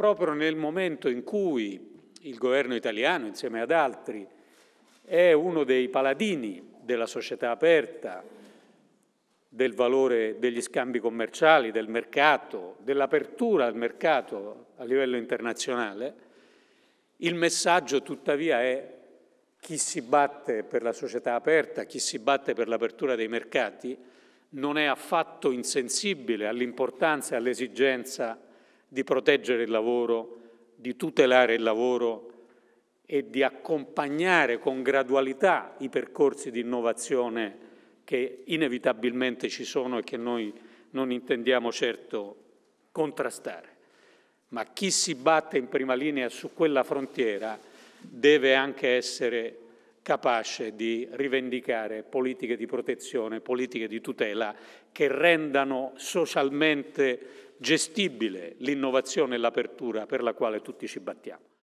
proprio nel momento in cui il governo italiano, insieme ad altri, è uno dei paladini della società aperta, del valore degli scambi commerciali, del mercato, dell'apertura al mercato a livello internazionale, il messaggio tuttavia è chi si batte per la società aperta, chi si batte per l'apertura dei mercati, non è affatto insensibile all'importanza e all'esigenza di proteggere il lavoro, di tutelare il lavoro e di accompagnare con gradualità i percorsi di innovazione che inevitabilmente ci sono e che noi non intendiamo certo contrastare. Ma chi si batte in prima linea su quella frontiera deve anche essere capace di rivendicare politiche di protezione, politiche di tutela che rendano socialmente gestibile l'innovazione e l'apertura per la quale tutti ci battiamo.